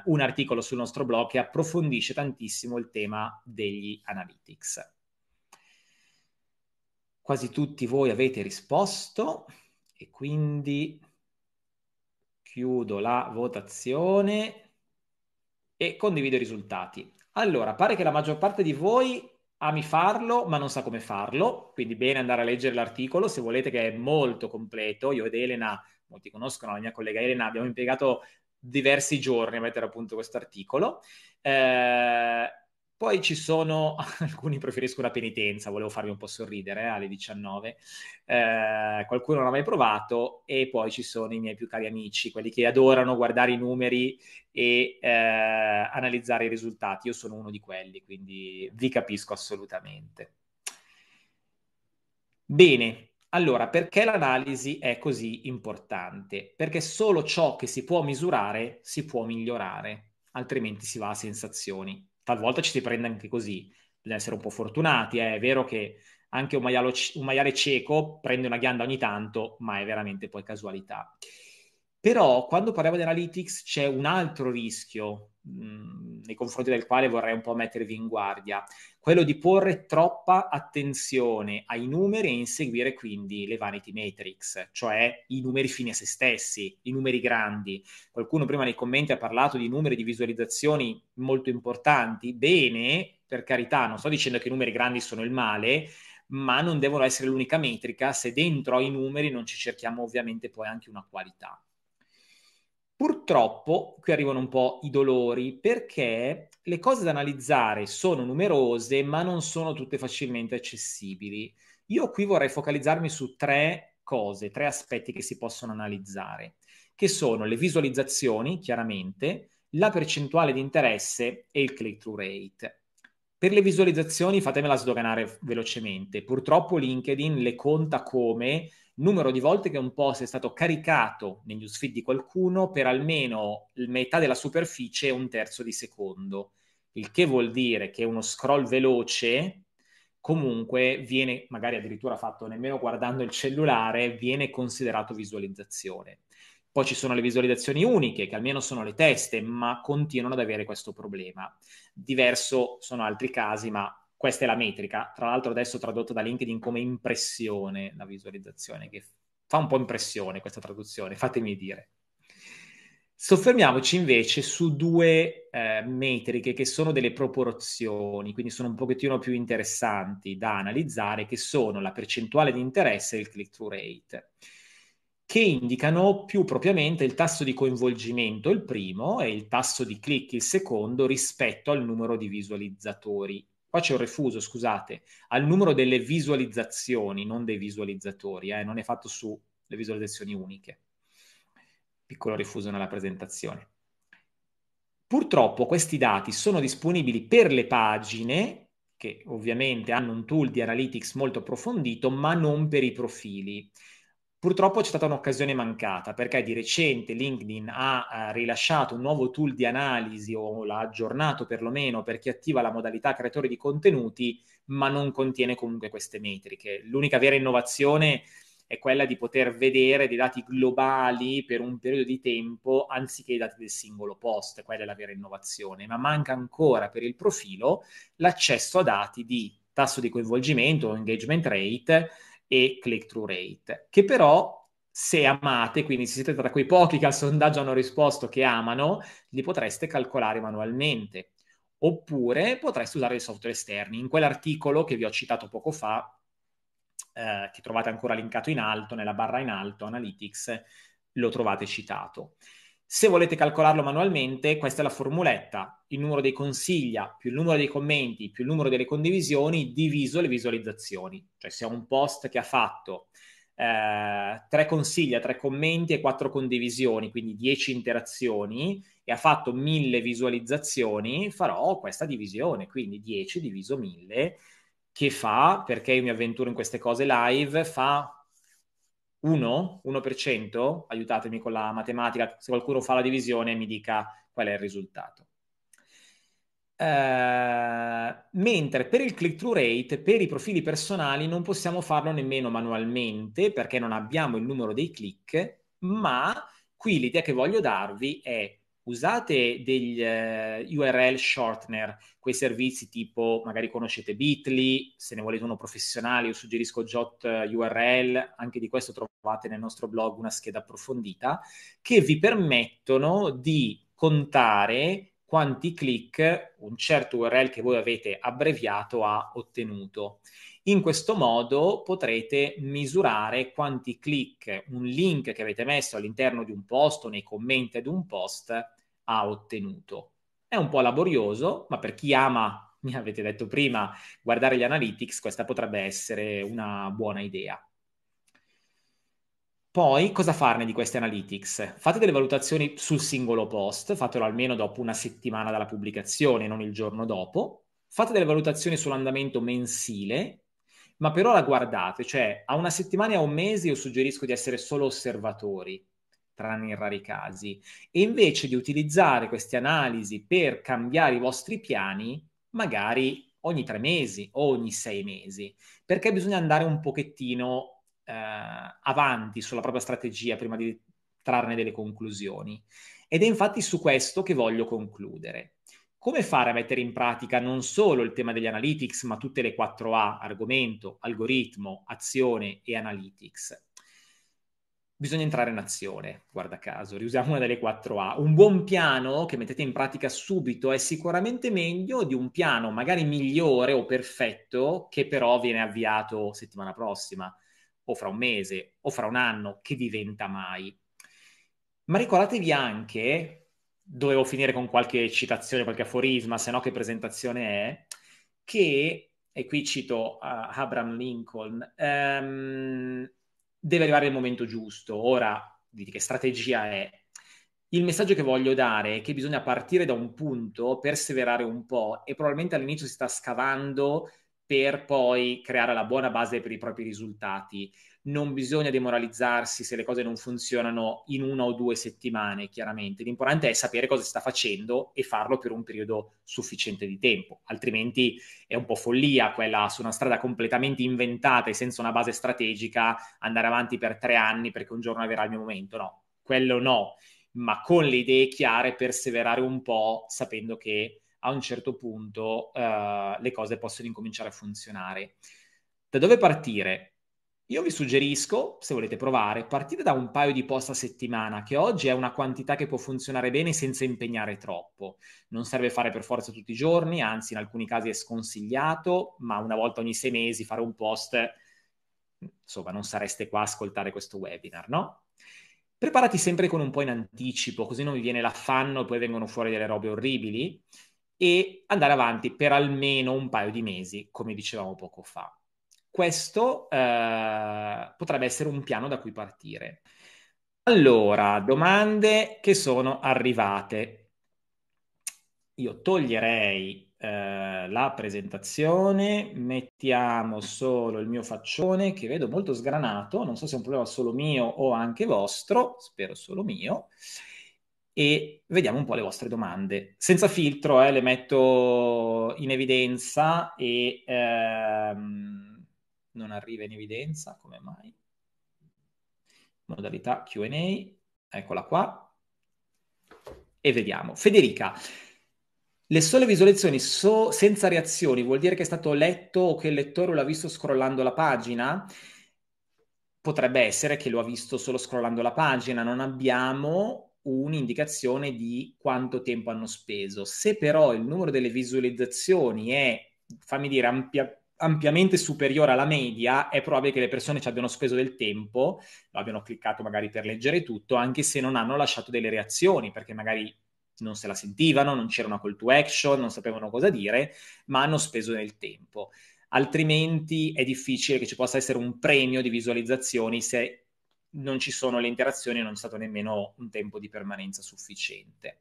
un articolo sul nostro blog che approfondisce tantissimo il tema degli Analytics. Quasi tutti voi avete risposto e quindi chiudo la votazione e condivido i risultati. Allora, pare che la maggior parte di voi ami farlo, ma non sa come farlo, quindi bene andare a leggere l'articolo se volete che è molto completo. Io ed Elena, molti conoscono, la mia collega Elena, abbiamo impiegato diversi giorni a mettere a punto questo articolo. Eh, poi ci sono, alcuni preferiscono la penitenza, volevo farvi un po' sorridere eh, alle 19, eh, qualcuno non l'ha mai provato e poi ci sono i miei più cari amici, quelli che adorano guardare i numeri e eh, analizzare i risultati. Io sono uno di quelli, quindi vi capisco assolutamente. Bene, allora perché l'analisi è così importante? Perché solo ciò che si può misurare si può migliorare, altrimenti si va a sensazioni talvolta ci si prende anche così, bisogna essere un po' fortunati, eh. è vero che anche un, maialo, un maiale cieco prende una ghianda ogni tanto, ma è veramente poi casualità. Però quando parliamo di analytics c'è un altro rischio mh, mm, nei confronti del quale vorrei un po' mettervi in guardia, quello di porre troppa attenzione ai numeri e inseguire quindi le vanity matrix, cioè i numeri fini a se stessi, i numeri grandi. Qualcuno prima nei commenti ha parlato di numeri di visualizzazioni molto importanti, bene, per carità, non sto dicendo che i numeri grandi sono il male, ma non devono essere l'unica metrica se dentro ai numeri non ci cerchiamo ovviamente poi anche una qualità. Purtroppo, qui arrivano un po' i dolori, perché le cose da analizzare sono numerose, ma non sono tutte facilmente accessibili. Io qui vorrei focalizzarmi su tre cose, tre aspetti che si possono analizzare, che sono le visualizzazioni, chiaramente, la percentuale di interesse e il click-through rate. Per le visualizzazioni fatemela sdoganare velocemente. Purtroppo LinkedIn le conta come numero di volte che un post è stato caricato nel newsfeed di qualcuno per almeno metà della superficie e un terzo di secondo il che vuol dire che uno scroll veloce comunque viene magari addirittura fatto nemmeno guardando il cellulare, viene considerato visualizzazione. Poi ci sono le visualizzazioni uniche, che almeno sono le teste, ma continuano ad avere questo problema. Diverso sono altri casi, ma questa è la metrica. Tra l'altro adesso tradotto da LinkedIn come impressione, la visualizzazione, che fa un po' impressione questa traduzione, fatemi dire. Soffermiamoci invece su due eh, metriche che sono delle proporzioni, quindi sono un pochettino più interessanti da analizzare, che sono la percentuale di interesse e il click-through rate, che indicano più propriamente il tasso di coinvolgimento, il primo, e il tasso di click, il secondo, rispetto al numero di visualizzatori. Qua c'è un refuso, scusate, al numero delle visualizzazioni, non dei visualizzatori, eh, non è fatto sulle visualizzazioni uniche piccolo rifuso nella presentazione. Purtroppo questi dati sono disponibili per le pagine, che ovviamente hanno un tool di analytics molto approfondito, ma non per i profili. Purtroppo c'è stata un'occasione mancata perché di recente LinkedIn ha eh, rilasciato un nuovo tool di analisi o l'ha aggiornato perlomeno per chi attiva la modalità creatore di contenuti, ma non contiene comunque queste metriche. L'unica vera innovazione è è quella di poter vedere dei dati globali per un periodo di tempo anziché i dati del singolo post, quella è la vera innovazione, ma manca ancora per il profilo l'accesso a dati di tasso di coinvolgimento, engagement rate e click-through rate, che però se amate, quindi se siete tra quei pochi che al sondaggio hanno risposto che amano, li potreste calcolare manualmente. Oppure potreste usare dei software esterni. In quell'articolo che vi ho citato poco fa, eh, che trovate ancora linkato in alto, nella barra in alto, Analytics, lo trovate citato. Se volete calcolarlo manualmente, questa è la formuletta, il numero dei consiglia più il numero dei commenti più il numero delle condivisioni diviso le visualizzazioni. Cioè se ho un post che ha fatto eh, tre consiglia, tre commenti e quattro condivisioni, quindi 10 interazioni e ha fatto 1000 visualizzazioni, farò questa divisione, quindi 10 diviso 1000 che fa, perché io mi avventuro in queste cose live, fa 1, 1%, aiutatemi con la matematica, se qualcuno fa la divisione mi dica qual è il risultato. Uh, mentre per il click-through rate, per i profili personali, non possiamo farlo nemmeno manualmente perché non abbiamo il numero dei click, ma qui l'idea che voglio darvi è usate degli uh, eh, URL shortener, quei servizi tipo magari conoscete Bitly, se ne volete uno professionale io suggerisco Jot eh, URL, anche di questo trovate nel nostro blog una scheda approfondita, che vi permettono di contare quanti click un certo URL che voi avete abbreviato ha ottenuto. In questo modo potrete misurare quanti click un link che avete messo all'interno di un post o nei commenti ad un post ha ottenuto. È un po' laborioso, ma per chi ama mi avete detto prima, guardare gli analytics, questa potrebbe essere una buona idea. Poi cosa farne di queste analytics? Fate delle valutazioni sul singolo post, fatelo almeno dopo una settimana dalla pubblicazione, non il giorno dopo. Fate delle valutazioni sull'andamento mensile, ma per ora guardate, cioè a una settimana e a un mese io suggerisco di essere solo osservatori, tranne in rari casi. E invece di utilizzare queste analisi per cambiare i vostri piani, magari ogni tre mesi o ogni sei mesi, perché bisogna andare un pochettino eh, avanti sulla propria strategia prima di trarne delle conclusioni. Ed è infatti su questo che voglio concludere. Come fare a mettere in pratica non solo il tema degli analytics, ma tutte le 4A, argomento, algoritmo, azione e analytics? bisogna entrare in azione, guarda caso, riusiamo una delle 4A. Un buon piano che mettete in pratica subito è sicuramente meglio di un piano magari migliore o perfetto che però viene avviato settimana prossima o fra un mese o fra un anno che diventa mai. Ma ricordatevi anche, dovevo finire con qualche citazione, qualche aforisma, se no che presentazione è, che, e qui cito uh, Abraham Lincoln, um, deve arrivare il momento giusto. Ora, di che strategia è? Il messaggio che voglio dare è che bisogna partire da un punto, perseverare un po' e probabilmente all'inizio si sta scavando per poi creare la buona base per i propri risultati non bisogna demoralizzarsi se le cose non funzionano in una o due settimane, chiaramente. L'importante è sapere cosa si sta facendo e farlo per un periodo sufficiente di tempo, altrimenti è un po' follia quella su una strada completamente inventata e senza una base strategica andare avanti per tre anni perché un giorno arriverà il mio momento. No, quello no, ma con le idee chiare perseverare un po' sapendo che a un certo punto uh, le cose possono incominciare a funzionare. Da dove partire? Io vi suggerisco, se volete provare, partite da un paio di post a settimana, che oggi è una quantità che può funzionare bene senza impegnare troppo. Non serve fare per forza tutti i giorni, anzi in alcuni casi è sconsigliato, ma una volta ogni sei mesi fare un post, insomma, non sareste qua a ascoltare questo webinar, no? Preparati sempre con un po' in anticipo, così non vi viene l'affanno e poi vengono fuori delle robe orribili, e andare avanti per almeno un paio di mesi, come dicevamo poco fa. Questo eh, potrebbe essere un piano da cui partire. Allora, domande che sono arrivate. Io toglierei eh, la presentazione, mettiamo solo il mio faccione che vedo molto sgranato, non so se è un problema solo mio o anche vostro, spero solo mio e vediamo un po' le vostre domande. Senza filtro, eh, le metto in evidenza e ehm, non arriva in evidenza, come mai? Modalità QA, eccola qua. E vediamo. Federica, le sole visualizzazioni so- senza reazioni vuol dire che è stato letto o che il lettore l'ha visto scrollando la pagina? Potrebbe essere che lo ha visto solo scrollando la pagina, non abbiamo un'indicazione di quanto tempo hanno speso. Se però il numero delle visualizzazioni è, fammi dire, ampia, ampiamente superiore alla media, è probabile che le persone ci abbiano speso del tempo, lo abbiano cliccato magari per leggere tutto, anche se non hanno lasciato delle reazioni, perché magari non se la sentivano, non c'era una call to action, non sapevano cosa dire, ma hanno speso del tempo. Altrimenti è difficile che ci possa essere un premio di visualizzazioni se non ci sono le interazioni e non è stato nemmeno un tempo di permanenza sufficiente.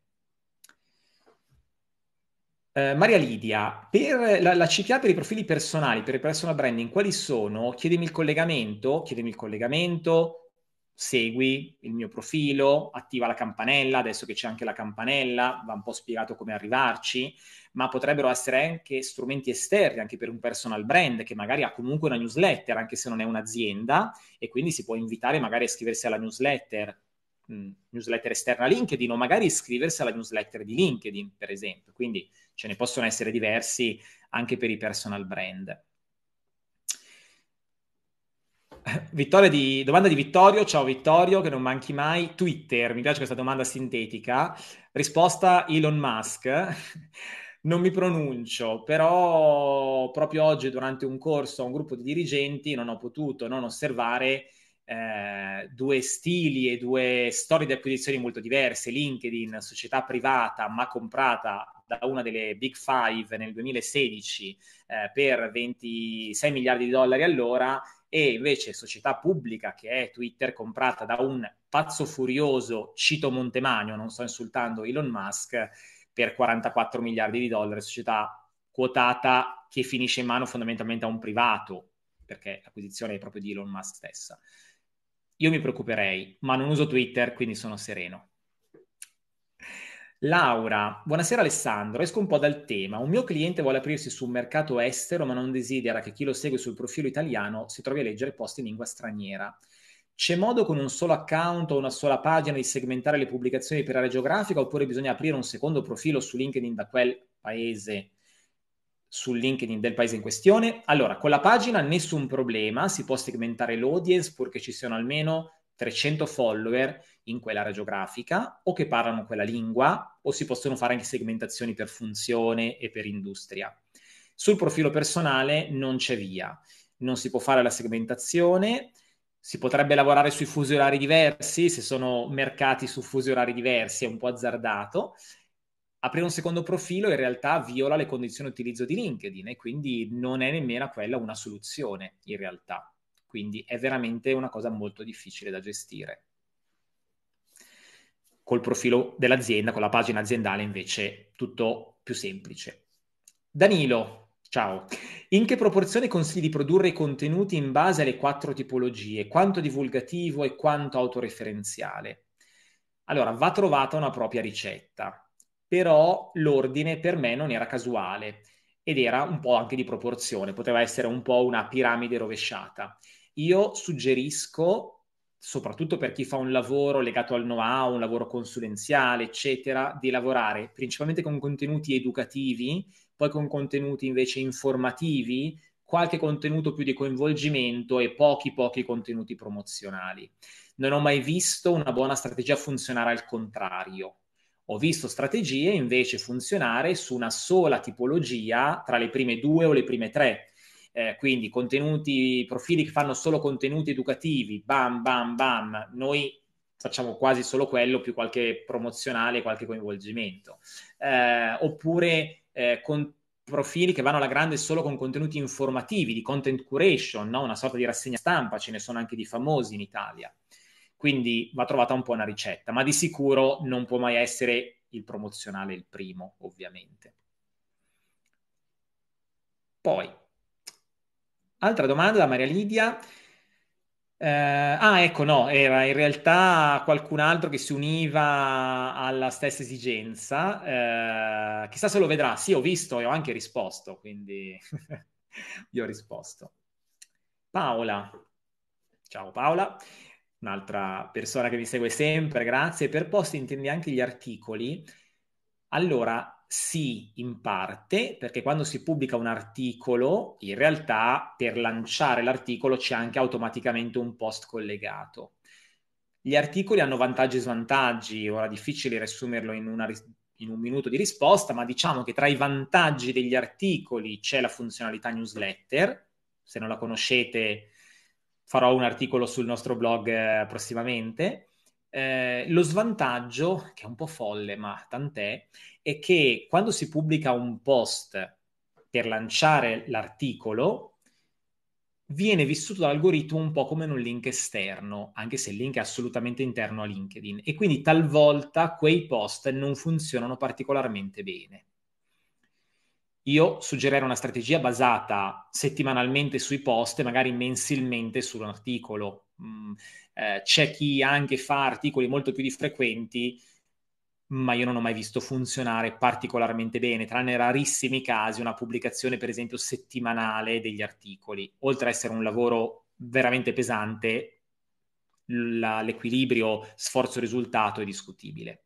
Eh, Maria Lidia, per la, la, CPA per i profili personali, per il personal branding, quali sono? Chiedimi il collegamento, chiedimi il collegamento, segui il mio profilo, attiva la campanella, adesso che c'è anche la campanella, va un po' spiegato come arrivarci, ma potrebbero essere anche strumenti esterni, anche per un personal brand che magari ha comunque una newsletter, anche se non è un'azienda, e quindi si può invitare magari a iscriversi alla newsletter Mm, newsletter esterna a LinkedIn o magari iscriversi alla newsletter di LinkedIn, per esempio. Quindi ce ne possono essere diversi anche per i personal brand. Eh, di, domanda di Vittorio, ciao Vittorio, che non manchi mai. Twitter, mi piace questa domanda sintetica. Risposta Elon Musk. non mi pronuncio, però proprio oggi durante un corso a un gruppo di dirigenti non ho potuto non osservare eh, due stili e due storie di acquisizioni molto diverse. LinkedIn, società privata ma comprata da una delle big five nel 2016 eh, per 26 miliardi di dollari all'ora e invece società pubblica che è Twitter comprata da un pazzo furioso, cito Montemagno, non sto insultando Elon Musk, per 44 miliardi di dollari, società quotata che finisce in mano fondamentalmente a un privato, perché l'acquisizione è proprio di Elon Musk stessa. Io mi preoccuperei, ma non uso Twitter, quindi sono sereno. Laura, buonasera Alessandro, esco un po' dal tema. Un mio cliente vuole aprirsi su un mercato estero, ma non desidera che chi lo segue sul profilo italiano si trovi a leggere post in lingua straniera. C'è modo con un solo account o una sola pagina di segmentare le pubblicazioni per area geografica oppure bisogna aprire un secondo profilo su LinkedIn da quel paese sul LinkedIn del paese in questione. Allora, con la pagina nessun problema, si può segmentare l'audience purché ci siano almeno 300 follower in quell'area geografica o che parlano quella lingua o si possono fare anche segmentazioni per funzione e per industria. Sul profilo personale non c'è via, non si può fare la segmentazione, si potrebbe lavorare sui fusi orari diversi, se sono mercati su fusi orari diversi è un po' azzardato, aprire un secondo profilo in realtà viola le condizioni di utilizzo di LinkedIn e quindi non è nemmeno quella una soluzione in realtà. Quindi è veramente una cosa molto difficile da gestire. Col profilo dell'azienda, con la pagina aziendale invece tutto più semplice. Danilo, ciao. In che proporzione consigli di produrre i contenuti in base alle quattro tipologie? Quanto divulgativo e quanto autoreferenziale? Allora, va trovata una propria ricetta però l'ordine per me non era casuale ed era un po' anche di proporzione, poteva essere un po' una piramide rovesciata. Io suggerisco, soprattutto per chi fa un lavoro legato al know-how, un lavoro consulenziale, eccetera, di lavorare principalmente con contenuti educativi, poi con contenuti invece informativi, qualche contenuto più di coinvolgimento e pochi pochi contenuti promozionali. Non ho mai visto una buona strategia funzionare al contrario ho visto strategie invece funzionare su una sola tipologia tra le prime due o le prime tre. Eh, quindi contenuti, profili che fanno solo contenuti educativi, bam, bam, bam. Noi facciamo quasi solo quello, più qualche promozionale, qualche coinvolgimento. Eh, oppure eh, con profili che vanno alla grande solo con contenuti informativi, di content curation, no? una sorta di rassegna stampa, ce ne sono anche di famosi in Italia. Quindi va trovata un po' una ricetta, ma di sicuro non può mai essere il promozionale il primo, ovviamente. Poi, altra domanda da Maria Lidia. Eh, ah, ecco, no, era in realtà qualcun altro che si univa alla stessa esigenza. Eh, chissà se lo vedrà. Sì, ho visto e ho anche risposto, quindi gli ho risposto. Paola, ciao Paola un'altra persona che mi segue sempre, grazie. Per post intendi anche gli articoli. Allora, sì, in parte, perché quando si pubblica un articolo, in realtà per lanciare l'articolo c'è anche automaticamente un post collegato. Gli articoli hanno vantaggi e svantaggi, ora è difficile riassumerlo in, una, in un minuto di risposta, ma diciamo che tra i vantaggi degli articoli c'è la funzionalità newsletter, se non la conoscete farò un articolo sul nostro blog eh, prossimamente. Eh, lo svantaggio, che è un po' folle, ma tant'è, è che quando si pubblica un post per lanciare l'articolo, viene vissuto dall'algoritmo un po' come un link esterno, anche se il link è assolutamente interno a LinkedIn e quindi talvolta quei post non funzionano particolarmente bene io suggerirei una strategia basata settimanalmente sui post e magari mensilmente su un articolo. Mm, eh, c'è chi anche fa articoli molto più di frequenti, ma io non ho mai visto funzionare particolarmente bene, tranne rarissimi casi una pubblicazione, per esempio, settimanale degli articoli. Oltre a essere un lavoro veramente pesante, la, l'equilibrio sforzo-risultato è discutibile.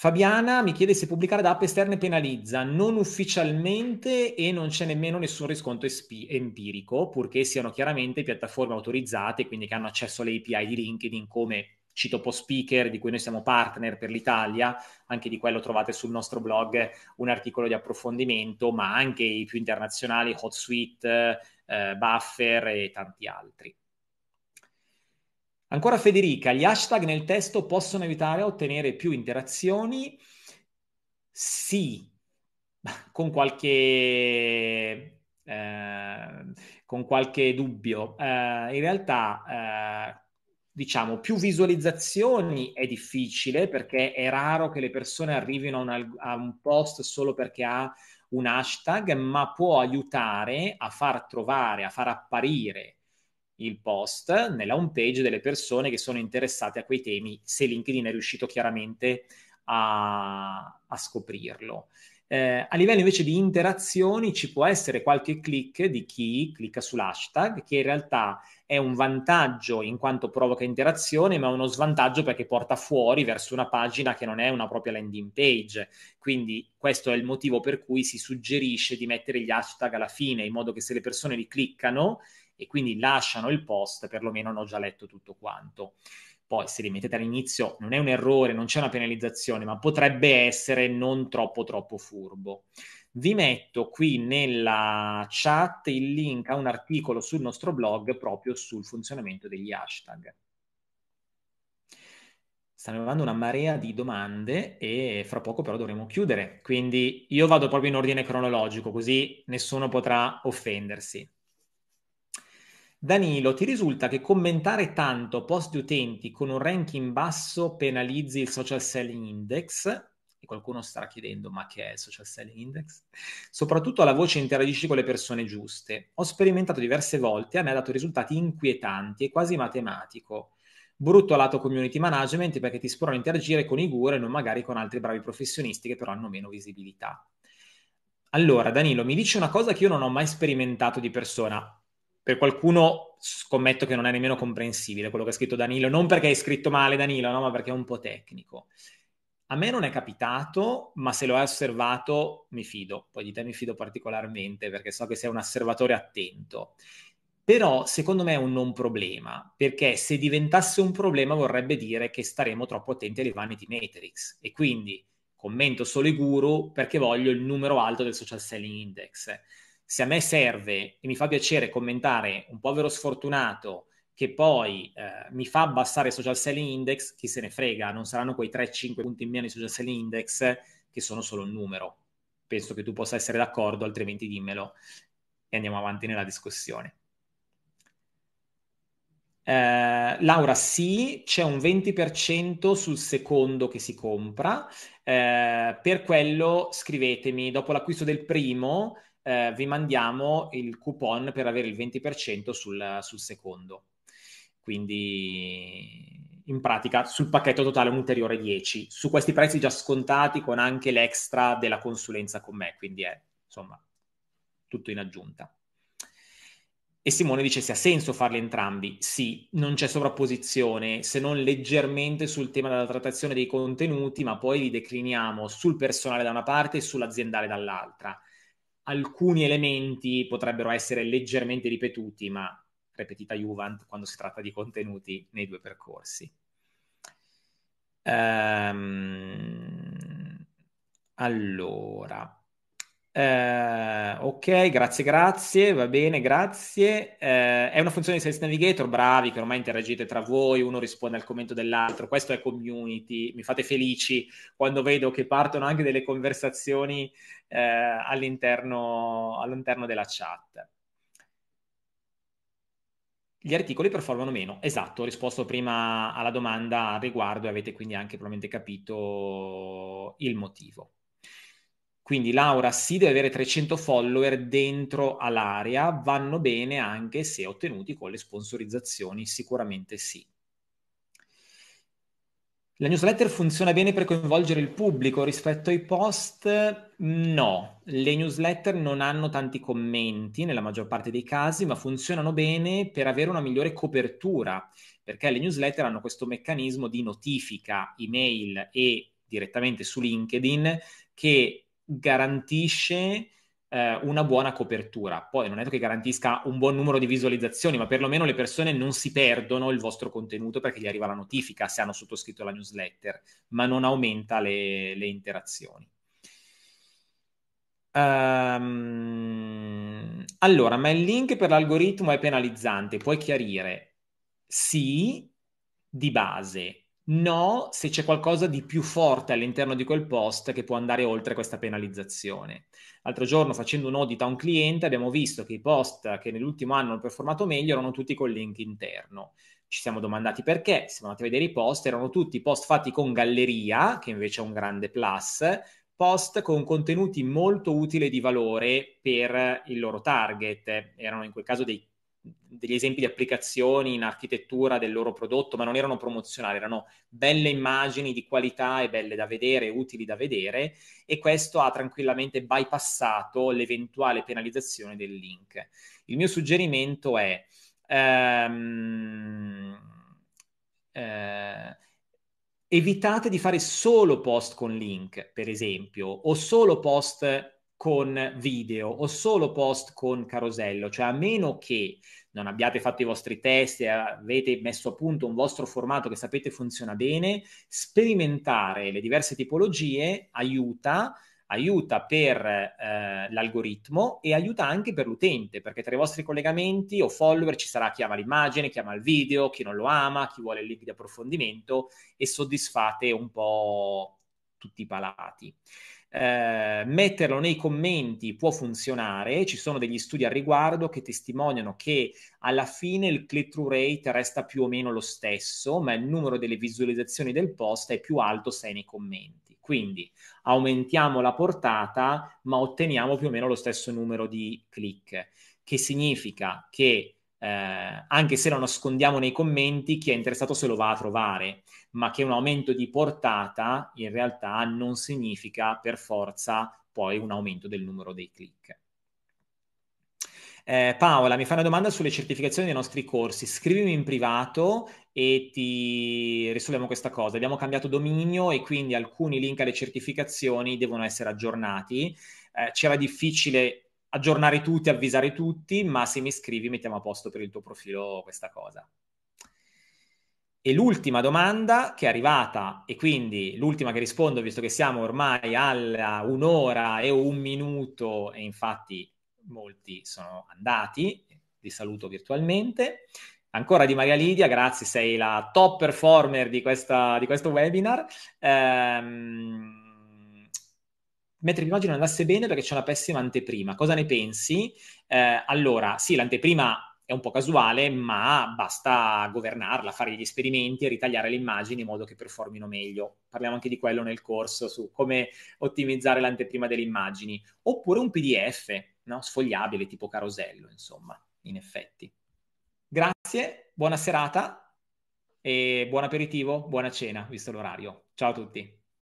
Fabiana mi chiede se pubblicare da app esterne penalizza, non ufficialmente e non c'è nemmeno nessun riscontro espi- empirico, purché siano chiaramente piattaforme autorizzate, quindi che hanno accesso alle API di LinkedIn, come cito Post Speaker, di cui noi siamo partner per l'Italia, anche di quello trovate sul nostro blog un articolo di approfondimento, ma anche i più internazionali, HotSuite, eh, Buffer e tanti altri. Ancora Federica, gli hashtag nel testo possono aiutare a ottenere più interazioni? Sì, con qualche, eh, con qualche dubbio. Eh, in realtà, eh, diciamo, più visualizzazioni è difficile perché è raro che le persone arrivino a un, a un post solo perché ha un hashtag, ma può aiutare a far trovare, a far apparire il post nella home page delle persone che sono interessate a quei temi, se LinkedIn è riuscito chiaramente a, a scoprirlo. Eh, a livello invece di interazioni ci può essere qualche click di chi clicca sull'hashtag, che in realtà è un vantaggio in quanto provoca interazione, ma uno svantaggio perché porta fuori verso una pagina che non è una propria landing page. Quindi questo è il motivo per cui si suggerisce di mettere gli hashtag alla fine, in modo che se le persone li cliccano e quindi lasciano il post, perlomeno hanno già letto tutto quanto. Poi se li mettete all'inizio non è un errore, non c'è una penalizzazione, ma potrebbe essere non troppo troppo furbo. Vi metto qui nella chat il link a un articolo sul nostro blog proprio sul funzionamento degli hashtag. Stanno arrivando una marea di domande e fra poco però dovremo chiudere. Quindi io vado proprio in ordine cronologico, così nessuno potrà offendersi. Danilo, ti risulta che commentare tanto post di utenti con un ranking basso penalizzi il social selling index? E qualcuno starà chiedendo, ma che è il social selling index? Soprattutto alla voce interagisci con le persone giuste. Ho sperimentato diverse volte, e a me ha dato risultati inquietanti e quasi matematico. Brutto lato community management perché ti spronano a interagire con i guru e non magari con altri bravi professionisti che però hanno meno visibilità. Allora, Danilo, mi dice una cosa che io non ho mai sperimentato di persona per qualcuno scommetto che non è nemmeno comprensibile quello che ha scritto Danilo, non perché hai scritto male Danilo, no? ma perché è un po' tecnico. A me non è capitato, ma se lo hai osservato mi fido, poi di te mi fido particolarmente perché so che sei un osservatore attento. Però secondo me è un non problema, perché se diventasse un problema vorrebbe dire che staremo troppo attenti alle vanity matrix e quindi commento solo i guru perché voglio il numero alto del social selling index se a me serve e mi fa piacere commentare un povero sfortunato che poi eh, mi fa abbassare il social selling index, chi se ne frega, non saranno quei 3-5 punti in meno di social selling index che sono solo un numero. Penso che tu possa essere d'accordo, altrimenti dimmelo e andiamo avanti nella discussione. Eh, Laura, sì, c'è un 20% sul secondo che si compra. Eh, per quello scrivetemi, dopo l'acquisto del primo, eh, vi mandiamo il coupon per avere il 20% sul, sul secondo. Quindi in pratica sul pacchetto totale un ulteriore 10 su questi prezzi già scontati con anche l'extra della consulenza con me quindi è insomma tutto in aggiunta e Simone dice se ha senso farli entrambi sì non c'è sovrapposizione se non leggermente sul tema della trattazione dei contenuti ma poi li decliniamo sul personale da una parte e sull'aziendale dall'altra alcuni elementi potrebbero essere leggermente ripetuti, ma ripetita Juvent quando si tratta di contenuti nei due percorsi. Ehm, allora, eh, ok, grazie, grazie, va bene, grazie. Eh, è una funzione di Sales Navigator, bravi, che ormai interagite tra voi, uno risponde al commento dell'altro. Questo è community, mi fate felici quando vedo che partono anche delle conversazioni eh, all'interno, all'interno della chat gli articoli performano meno. Esatto, ho risposto prima alla domanda al riguardo e avete quindi anche probabilmente capito il motivo. Quindi Laura sì, deve avere 300 follower dentro all'area, vanno bene anche se ottenuti con le sponsorizzazioni, sicuramente sì. La newsletter funziona bene per coinvolgere il pubblico rispetto ai post? No, le newsletter non hanno tanti commenti nella maggior parte dei casi, ma funzionano bene per avere una migliore copertura, perché le newsletter hanno questo meccanismo di notifica, email e direttamente su LinkedIn che garantisce eh, una buona copertura. Poi non è che garantisca un buon numero di visualizzazioni, ma perlomeno le persone non si perdono il vostro contenuto perché gli arriva la notifica se hanno sottoscritto la newsletter, ma non aumenta le, le interazioni. Um, allora, ma il link per l'algoritmo è penalizzante, puoi chiarire? Sì, di base, no se c'è qualcosa di più forte all'interno di quel post che può andare oltre questa penalizzazione. L'altro giorno facendo un audit a un cliente abbiamo visto che i post che nell'ultimo anno hanno performato meglio erano tutti col link interno. Ci siamo domandati perché, siamo andati a vedere i post, erano tutti post fatti con galleria, che invece è un grande plus, post con contenuti molto utili di valore per il loro target, erano in quel caso dei degli esempi di applicazioni in architettura del loro prodotto, ma non erano promozionali, erano belle immagini di qualità e belle da vedere, utili da vedere, e questo ha tranquillamente bypassato l'eventuale penalizzazione del link. Il mio suggerimento è ehm, eh, evitate di fare solo post con link, per esempio, o solo post con video o solo post con carosello, cioè a meno che non abbiate fatto i vostri test e eh, avete messo a punto un vostro formato che sapete funziona bene, sperimentare le diverse tipologie aiuta aiuta per eh, l'algoritmo e aiuta anche per l'utente, perché tra i vostri collegamenti o follower ci sarà chi ama l'immagine, chi ama il video, chi non lo ama, chi vuole il link di approfondimento e soddisfate un po' tutti i palati. Eh, metterlo nei commenti può funzionare, ci sono degli studi al riguardo che testimoniano che alla fine il click-through rate resta più o meno lo stesso, ma il numero delle visualizzazioni del post è più alto se è nei commenti. Quindi aumentiamo la portata, ma otteniamo più o meno lo stesso numero di click, che significa che eh, anche se lo nascondiamo nei commenti, chi è interessato se lo va a trovare, ma che un aumento di portata in realtà non significa per forza poi un aumento del numero dei click. Eh, Paola, mi fai una domanda sulle certificazioni dei nostri corsi. Scrivimi in privato e ti risolviamo questa cosa. Abbiamo cambiato dominio e quindi alcuni link alle certificazioni devono essere aggiornati. Eh, c'era difficile aggiornare tutti, avvisare tutti, ma se mi scrivi mettiamo a posto per il tuo profilo questa cosa. E l'ultima domanda che è arrivata, e quindi l'ultima che rispondo, visto che siamo ormai alla un'ora e un minuto, e infatti molti sono andati, vi saluto virtualmente. Ancora di Maria Lidia, grazie, sei la top performer di, questa, di questo webinar. Ehm, mentre l'immagine andasse bene perché c'è una pessima anteprima. Cosa ne pensi? Eh, allora, sì, l'anteprima è un po' casuale, ma basta governarla, fare gli esperimenti e ritagliare le immagini in modo che performino meglio. Parliamo anche di quello nel corso su come ottimizzare l'anteprima delle immagini. Oppure un PDF, no? sfogliabile, tipo carosello, insomma, in effetti. Grazie, buona serata e buon aperitivo, buona cena, visto l'orario. Ciao a tutti.